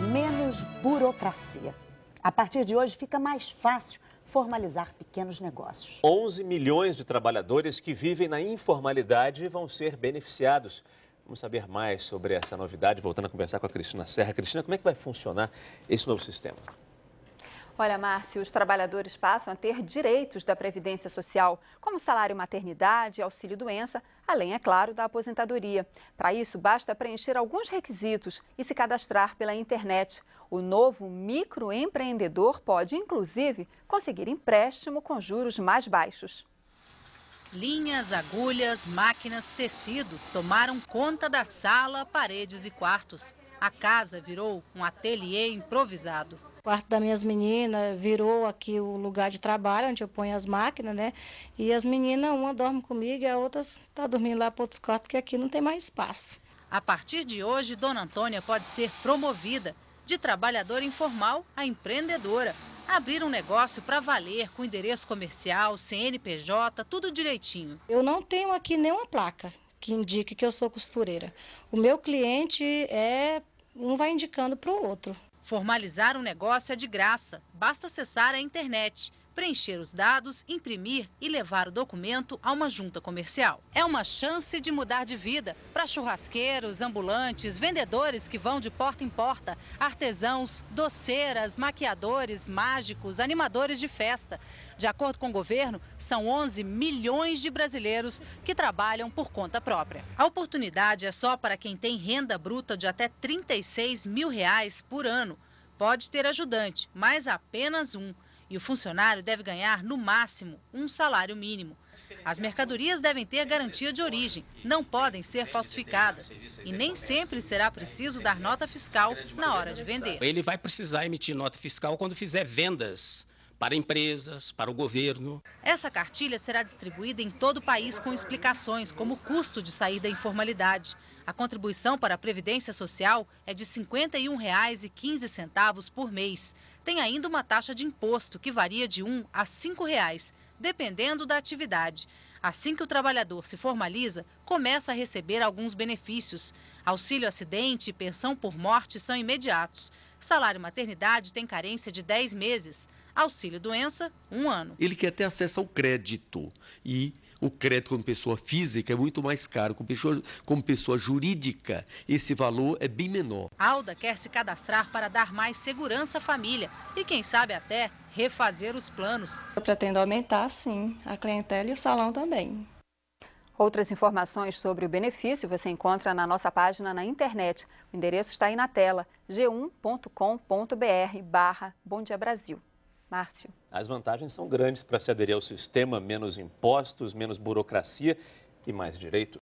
menos burocracia. A partir de hoje fica mais fácil formalizar pequenos negócios. 11 milhões de trabalhadores que vivem na informalidade vão ser beneficiados. Vamos saber mais sobre essa novidade, voltando a conversar com a Cristina Serra. Cristina, como é que vai funcionar esse novo sistema? Olha, Márcio, os trabalhadores passam a ter direitos da Previdência Social, como salário maternidade, auxílio doença, além, é claro, da aposentadoria. Para isso, basta preencher alguns requisitos e se cadastrar pela internet. O novo microempreendedor pode, inclusive, conseguir empréstimo com juros mais baixos. Linhas, agulhas, máquinas, tecidos tomaram conta da sala, paredes e quartos. A casa virou um ateliê improvisado quarto das minhas meninas virou aqui o lugar de trabalho, onde eu ponho as máquinas, né? E as meninas, uma dorme comigo e a outra está dormindo lá para outros quartos, que aqui não tem mais espaço. A partir de hoje, Dona Antônia pode ser promovida de trabalhadora informal a empreendedora. Abrir um negócio para valer, com endereço comercial, CNPJ, tudo direitinho. Eu não tenho aqui nenhuma placa que indique que eu sou costureira. O meu cliente é um vai indicando para o outro. Formalizar um negócio é de graça, basta acessar a internet preencher os dados, imprimir e levar o documento a uma junta comercial. É uma chance de mudar de vida para churrasqueiros, ambulantes, vendedores que vão de porta em porta, artesãos, doceiras, maquiadores, mágicos, animadores de festa. De acordo com o governo, são 11 milhões de brasileiros que trabalham por conta própria. A oportunidade é só para quem tem renda bruta de até 36 mil reais por ano. Pode ter ajudante, mas apenas um e o funcionário deve ganhar, no máximo, um salário mínimo. As mercadorias devem ter garantia de origem, não podem ser falsificadas e nem sempre será preciso dar nota fiscal na hora de vender. Ele vai precisar emitir nota fiscal quando fizer vendas para empresas, para o governo. Essa cartilha será distribuída em todo o país com explicações como o custo de sair da informalidade. A contribuição para a Previdência Social é de R$ 51,15 por mês. Tem ainda uma taxa de imposto que varia de R$ 1 a R$ 5, reais, dependendo da atividade. Assim que o trabalhador se formaliza, começa a receber alguns benefícios. Auxílio acidente e pensão por morte são imediatos. Salário maternidade tem carência de 10 meses. Auxílio doença, um ano. Ele quer ter acesso ao crédito e o crédito como pessoa física é muito mais caro. Como pessoa, como pessoa jurídica, esse valor é bem menor. Alda quer se cadastrar para dar mais segurança à família e, quem sabe, até refazer os planos. Eu pretendo aumentar, sim, a clientela e o salão também. Outras informações sobre o benefício você encontra na nossa página na internet. O endereço está aí na tela, g1.com.br barra Bom Dia Brasil. Márcio. As vantagens são grandes para se aderir ao sistema: menos impostos, menos burocracia e mais direito.